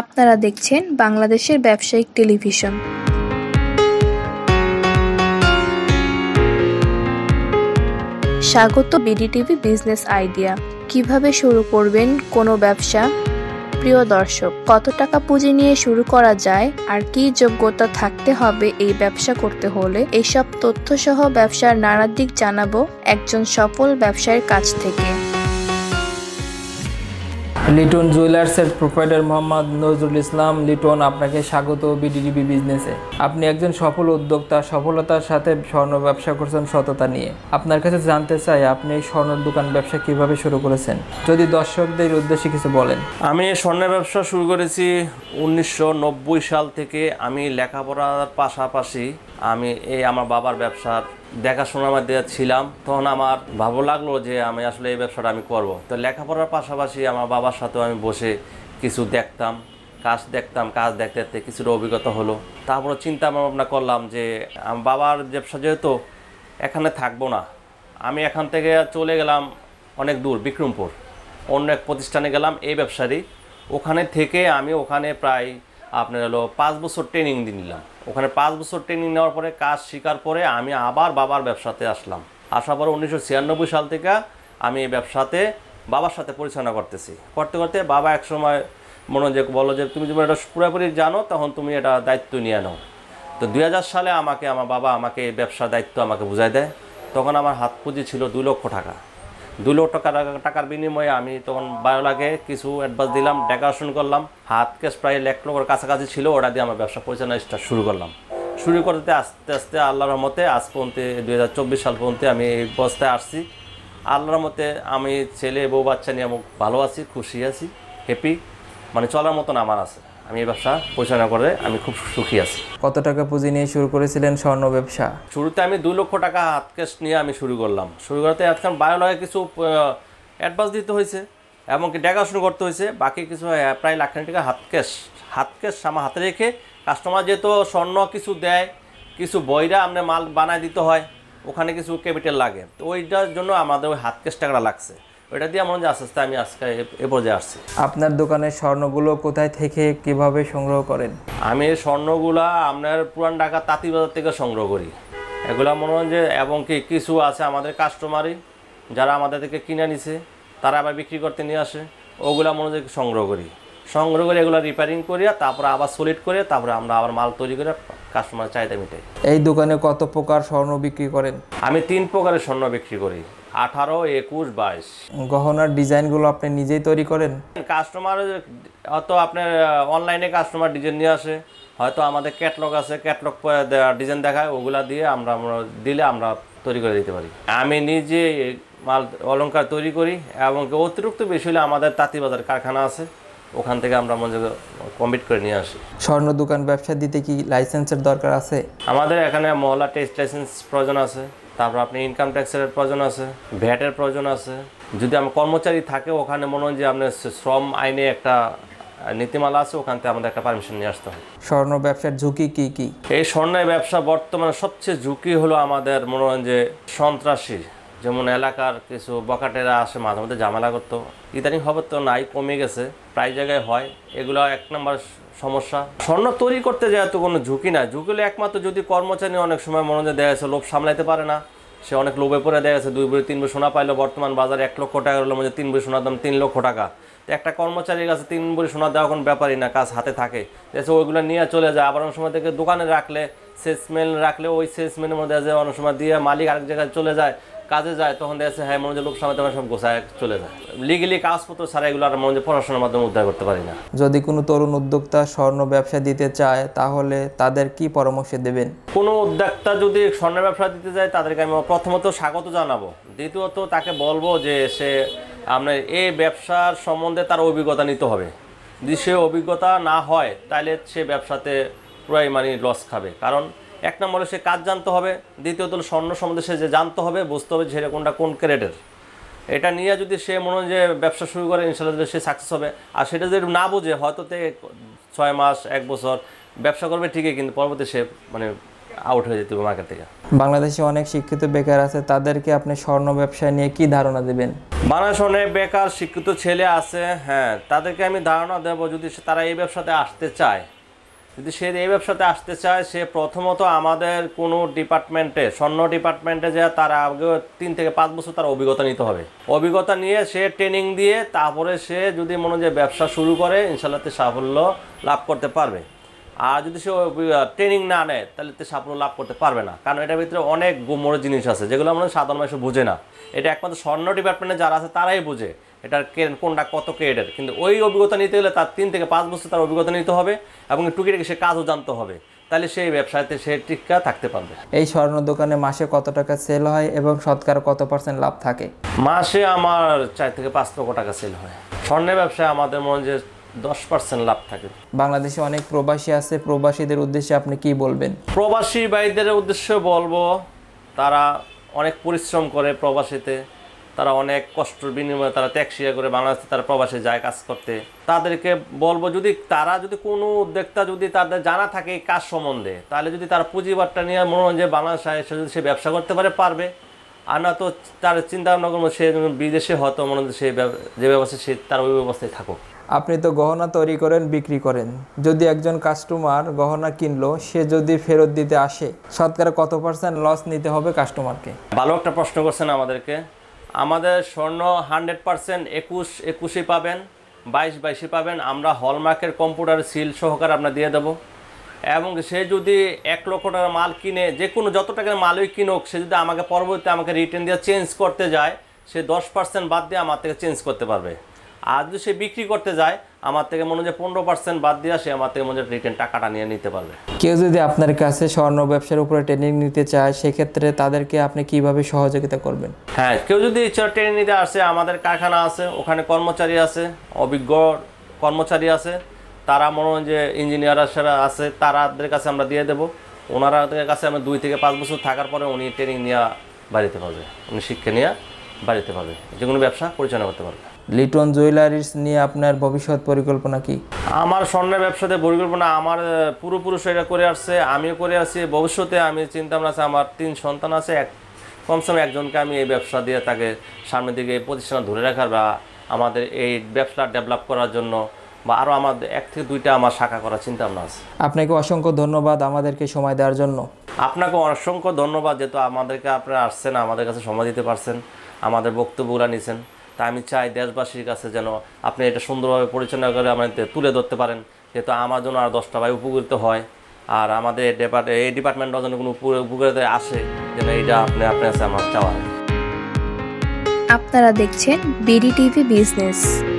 আপনারা দেখছেন বাংলাদেশের ব্যবসায়িক টেলিভিশন স্বাগত বিডিটিভি বিজনেস আইডিয়া কিভাবে শুরু করবেন কোনো ব্যবসা প্রিয় দর্শক কত টাকা পুঁজি নিয়ে শুরু করা যায় আর কি যোগ্যতা থাকতে হবে এই ব্যবসা করতে হলে এইসব তথ্য সহ ব্যবসার নানা দিক জানাবো একজন সফল ব্যবসায়ীর কাছ থেকে লিটন জুয়েলার্সের প্রোপাইটার মোহাম্মদ নজরুল ইসলাম লিটন আপনাকে স্বাগত বিডিডিবি বিজনেসে আপনি একজন সফল উদ্যোক্তা সফলতার সাথে স্বর্ণ ব্যবসা করছেন সততা নিয়ে আপনার কাছে জানতে চাই আপনি এই স্বর্ণের দোকান ব্যবসা কিভাবে শুরু করেছেন যদি দর্শকদের উদ্দেশ্যে কিছু বলেন আমি স্বর্ণের ব্যবসা শুরু করেছি উনিশশো সাল থেকে আমি লেখাপড়ার পাশাপাশি আমি এই আমার বাবার ব্যবসার দেখাশোনা আমার দেওয়া ছিলাম তখন আমার ভালো লাগলো যে আমি আসলে এই ব্যবসাটা আমি করব। তো লেখাপড়ার পাশাপাশি আমার বাবার সাথেও আমি বসে কিছু দেখতাম কাজ দেখতাম কাজ দেখতে দেখতে কিছুটা অভিজ্ঞতা হলো তারপরে চিন্তা ভাবনা করলাম যে আমার বাবার ব্যবসা যেহেতু এখানে থাকবো না আমি এখান থেকে চলে গেলাম অনেক দূর বিক্রমপুর অন্য এক প্রতিষ্ঠানে গেলাম এই ব্যবসারই ওখানে থেকে আমি ওখানে প্রায় আপনার হলো পাঁচ বছর ট্রেনিং দিয়ে নিলাম ওখানে পাঁচ বছর ট্রেনিং নেওয়ার পরে কাজ শেখার পরে আমি আবার বাবার ব্যবসাতে আসলাম আসার পরে উনিশশো সাল থেকে আমি এই ব্যবসাতে বাবার সাথে পরিচালনা করতেছি করতে করতে বাবা একসময় মনে যে বলো যে তুমি যখন এটা পুরোপুরি জানো তখন তুমি এটা দায়িত্ব নিয়ে নাও তো দুই সালে আমাকে আমার বাবা আমাকে ব্যবসার দায়িত্ব আমাকে বুঝাই দেয় তখন আমার হাত পুঁজি ছিল দু লক্ষ টাকা দু লক্ষ টাকার টাকার বিনিময়ে আমি তখন লাগে কিছু অ্যাডভান্স দিলাম ডেকোরেশন করলাম হাত ক্যাশ প্রায় এক লোকের কাছাকাছি ছিল ওটা দিয়ে আমার ব্যবসা পরিচালনা স্টার্ট শুরু করলাম শুরু করতে আস্তে আস্তে আল্লাহর রহমতে আজ পর্যন্ত দুই সাল পর্যন্ত আমি এই বস্তায় আসছি আল্লাহর মতে আমি ছেলে বউ বাচ্চা নিয়ে আমি ভালো আছি খুশি আছি হ্যাপি মানে চলার মতন আমার আছে আমি এই ব্যবসা পরিচালনা করে আমি খুব সুখী আছি কত টাকা পুঁজি নিয়ে শুরু করেছিলেন স্বর্ণ ব্যবসা শুরুতে আমি দু লক্ষ টাকা হাত ক্যাশ নিয়ে আমি শুরু করলাম শুরু করতে এখন বায়ো লাগে কিছু অ্যাডভান্স দিতে হয়েছে এমনকি শুরু করতে হয়েছে বাকি কিছু প্রায় লাখ টাকা হাত ক্যাশ হাত ক্যাশ আমার হাতে রেখে কাস্টমার যেহেতু স্বর্ণ কিছু দেয় কিছু বইরা আপনার মাল বানায় দিতে হয় ওখানে কিছু ক্যাপিটাল লাগে তো ওইটার জন্য আমাদের ওই হাত ক্যাশ টাকাটা লাগছে ওটা দিয়ে আমার আস্তে আস্তে আমি আজকে এ পর্যায়ে আসছি আপনার দোকানের স্বর্ণগুলো কোথায় থেকে কিভাবে সংগ্রহ করেন আমি স্বর্ণগুলা আপনার পুরান ঢাকা তাঁতিবাজার থেকে সংগ্রহ করি এগুলা মনে হয় যে এবং কি কিছু আছে আমাদের কাস্টমারই যারা আমাদের থেকে কিনে নিছে তারা আবার বিক্রি করতে নিয়ে আসে ওগুলা মনে হয় সংগ্রহ করি সংগ্রহ করে এগুলো রিপেয়ারিং করিয়া তারপর আবার সলিড করে তারপরে আমরা আবার মাল তৈরি করে কাস্টমার চাহিদা মিটাই এই দোকানে কত প্রকার স্বর্ণ বিক্রি করেন আমি তিন প্রকারের স্বর্ণ বিক্রি করি আঠারো একুশ বাইশ গহনার ডিজাইনগুলো আপনি নিজেই তৈরি করেন কাস্টমার হয়তো আপনার অনলাইনে কাস্টমার ডিজাইন নিয়ে আসে হয়তো আমাদের ক্যাটলগ আছে ক্যাটলগ ডিজাইন দেখায় ওগুলো দিয়ে আমরা দিলে আমরা তৈরি করে দিতে পারি আমি নিজে মাল অলঙ্কার তৈরি করি এবং অতিরিক্ত বেশি হলে আমাদের তাঁতিবাজার কারখানা আছে ওখান থেকে আমরা মনে কমপ্লিট করে নিয়ে আসি স্বর্ণ দোকান ব্যবসা দিতে কি লাইসেন্সের দরকার আছে আমাদের এখানে মহলা টেস্ট লাইসেন্স প্রয়োজন আছে তারপর আপনি ইনকাম ট্যাক্সের প্রয়োজন আছে ভ্যাটের প্রয়োজন আছে যদি আমার কর্মচারী থাকে ওখানে মনে হয় যে আপনার শ্রম আইনে একটা নীতিমালা আছে ওখান থেকে আমাদের একটা পারমিশন নিয়ে আসতে হয় স্বর্ণ ব্যবসার ঝুঁকি কি কি এই স্বর্ণের ব্যবসা বর্তমানে সবচেয়ে ঝুঁকি হলো আমাদের মনে হয় যে সন্ত্রাসী যেমন এলাকার কিছু বকাটেরা আসে মাঝে মধ্যে ঝামেলা করতো ইদানিং হবে তো নাই কমে গেছে প্রায় জায়গায় হয় এগুলো এক নম্বর সমস্যা স্বর্ণ তৈরি করতে যায় তো কোনো ঝুঁকি না ঝুঁকিলে একমাত্র যদি কর্মচারী অনেক সময় মনে দেওয়া আছে লোভ সামলাইতে পারে না সে অনেক লোভে পড়ে দেয়া আছে দুই বই তিন বই সোনা পাইলো বর্তমান বাজারে এক লক্ষ টাকা হলো মধ্যে মানে তিন বই সোনার দাম তিন লক্ষ টাকা একটা কর্মচারীর কাছে তিন বই সোনা দেওয়া কোনো ব্যাপারই না কাজ হাতে থাকে দেখছে ওইগুলো নিয়ে চলে যায় আবার অনেক সময় থেকে দোকানে রাখলে সেলসম্যান রাখলে ওই সেলসম্যানের মধ্যে যে অনেক সময় দিয়ে মালিক আরেক জায়গায় চলে যায় কাজে যায় তখন দেখা যাচ্ছে হ্যাঁ মনে লোক সামনে তোমার সব গোছায় চলে যায় লিগেলি কাজপত্র ছাড়া এগুলো আর মনে পড়াশোনার মাধ্যমে উদ্ধার করতে পারি না যদি কোনো তরুণ উদ্যোক্তা স্বর্ণ ব্যবসা দিতে চায় তাহলে তাদের কি পরামর্শ দেবেন কোনো উদ্যোক্তা যদি স্বর্ণ ব্যবসা দিতে যায় তাদেরকে আমি প্রথমত স্বাগত জানাবো দ্বিতীয়ত তাকে বলবো যে সে আপনার এই ব্যবসার সম্বন্ধে তার অভিজ্ঞতা নিতে হবে যদি সে অভিজ্ঞতা না হয় তাহলে সে ব্যবসাতে প্রায় মানে লস খাবে কারণ এক নম্বরে সে কাজ জানতে হবে দ্বিতীয়ত হলো স্বর্ণ সম্বন্ধে সে যে জানতে হবে বুঝতে হবে যে কোনটা কোন ক্রেডের এটা নিয়ে যদি সে মনে হয় যে ব্যবসা শুরু করে ইনশাল্লাহ সে সাকসেস হবে আর সেটা যদি না বোঝে হয়তো তে ছয় মাস এক বছর ব্যবসা করবে ঠিকই কিন্তু পরবর্তী সে মানে আউট হয়ে যেতে মার্কেট থেকে বাংলাদেশে অনেক শিক্ষিত বেকার আছে তাদেরকে আপনি স্বর্ণ ব্যবসায় নিয়ে কি ধারণা দেবেন বাংলাদেশ অনেক বেকার শিক্ষিত ছেলে আছে হ্যাঁ তাদেরকে আমি ধারণা দেব যদি তারা এই ব্যবসাতে আসতে চায় যদি সে এই ব্যবসাতে আসতে চায় সে প্রথমত আমাদের কোনো ডিপার্টমেন্টে স্বর্ণ ডিপার্টমেন্টে যা তার আগে তিন থেকে পাঁচ বছর তার অভিজ্ঞতা নিতে হবে অভিজ্ঞতা নিয়ে সে ট্রেনিং দিয়ে তারপরে সে যদি মনে যে ব্যবসা শুরু করে ইনশাল্লাহ সাফল্য লাভ করতে পারবে আর যদি সে ট্রেনিং না নেয় তাহলে তো সাফল্য লাভ করতে পারবে না কারণ এটার ভিতরে অনেক গোমরের জিনিস আছে যেগুলো আমরা সাধারণ মানুষ বোঝে না এটা একমাত্র স্বর্ণ ডিপার্টমেন্টে যারা আছে তারাই বোঝে এটার কোনটা কত ক্রেডের কিন্তু ওই অভিজ্ঞতা নিতে গেলে তার তিন থেকে পাঁচ বছর তার অভিজ্ঞতা নিতে হবে এবং টুকিটাকে সে কাজও জানতে হবে তাহলে সেই ব্যবসাতে সে টিকা থাকতে পারবে এই স্বর্ণ দোকানে মাসে কত টাকা সেল হয় এবং সৎকার কত পার্সেন্ট লাভ থাকে মাসে আমার চার থেকে পাঁচ লক্ষ টাকা সেল হয় স্বর্ণের ব্যবসায় আমাদের মনে যে দশ পার্সেন্ট লাভ থাকে বাংলাদেশে অনেক প্রবাসী আছে প্রবাসীদের উদ্দেশ্যে আপনি কি বলবেন প্রবাসী ভাইদের উদ্দেশ্যে বলবো তারা অনেক পরিশ্রম করে প্রবাসীতে তারা অনেক কষ্ট বিনিময়ে তারা ট্যাক্সিয়া করে বাংলাদেশে তারা প্রবাসে যায় কাজ করতে তাদেরকে বলবো যদি তারা যদি কোনো উদ্যোক্তা যদি তাদের জানা থাকে এই কাজ সম্বন্ধে তাহলে যদি তার পুঁজিবারটা নিয়ে মনে হয় যে বাংলাদেশে এসে যদি সে ব্যবসা করতে পারে পারবে আর না তো তার চিন্তা ভাবনা করবো সে বিদেশে হয়তো মনে হয় সে যে ব্যবস্থা সে তার ওই ব্যবস্থায় থাকুক আপনি তো গহনা তৈরি করেন বিক্রি করেন যদি একজন কাস্টমার গহনা কিনলো সে যদি ফেরত দিতে আসে সৎকারে কত পার্সেন্ট লস নিতে হবে কাস্টমারকে ভালো একটা প্রশ্ন করছেন আমাদেরকে আমাদের স্বর্ণ হান্ড্রেড পারসেন্ট একুশ একুশে পাবেন বাইশ বাইশে পাবেন আমরা হলমার্কের কম্পিউটার সিল সহকারে আপনার দিয়ে দেবো এবং সে যদি এক লক্ষ টাকার মাল কিনে যে কোনো যত টাকার মালই কিনুক সে যদি আমাকে পরবর্তীতে আমাকে রিটার্ন দিয়ে চেঞ্জ করতে যায় সে দশ পার্সেন্ট বাদ দিয়ে আমার থেকে চেঞ্জ করতে পারবে আর যদি সে বিক্রি করতে যায় আমার থেকে মনে হয় যে পনেরো পার্সেন্ট বাদ দিয়ে সে আমার থেকে মনে হয় রিটার্ন টাকাটা নিয়ে নিতে পারবে কেউ যদি আপনার কাছে স্বর্ণ ব্যবসার উপরে ট্রেনিং নিতে চায় সেক্ষেত্রে তাদেরকে আপনি কিভাবে সহযোগিতা করবেন হ্যাঁ কেউ যদি ট্রেনিং নিতে আসে আমাদের কারখানা আছে ওখানে কর্মচারী আছে অভিজ্ঞ কর্মচারী আছে তারা মনে হয় যে ইঞ্জিনিয়ার সেরা আছে তারাদের কাছে আমরা দিয়ে দেবো ওনারাদের কাছে আমরা দুই থেকে পাঁচ বছর থাকার পরে উনি ট্রেনিং নেওয়া বাড়িতে পারবে উনি শিক্ষা নেওয়া বাড়িতে পারবে যে কোনো ব্যবসা পরিচালনা করতে পারবে লিটন জুয়েলারিস নিয়ে আপনার ভবিষ্যৎ পরিকল্পনা কি আমার স্বর্ণের ব্যবসাতে পরিকল্পনা আমার পুরোপুরুষ এটা করে আসছে আমিও করে আসছি ভবিষ্যতে আমি চিন্তা ভাবনা আছে আমার তিন সন্তান আছে এক কমসম একজনকে আমি এই ব্যবসা দিয়ে তাকে সামনের দিকে এই প্রতিষ্ঠান ধরে রাখার বা আমাদের এই ব্যবসা ডেভেলপ করার জন্য বা আরও আমাদের এক থেকে দুইটা আমার শাখা করার চিন্তা ভাবনা আছে আপনাকে অসংখ্য ধন্যবাদ আমাদেরকে সময় দেওয়ার জন্য আপনাকে অসংখ্য ধন্যবাদ যেহেতু আমাদেরকে আপনারা আসছেন আমাদের কাছে সময় দিতে পারছেন আমাদের বক্তব্যগুলো নিয়েছেন তা আমি চাই দেশবাসীর কাছে যেন আপনি এটা সুন্দরভাবে পরিচালনা করে আমাদের তুলে ধরতে পারেন যেহেতু আমার জন্য আর দশটা ভাই উপকৃত হয় আর আমাদের ডিপার্ট এই ডিপার্টমেন্টও যেন কোনো উপকৃত আসে যেন এটা আপনি আপনার কাছে আমার চাওয়া আপনারা দেখছেন বিডি টিভি বিজনেস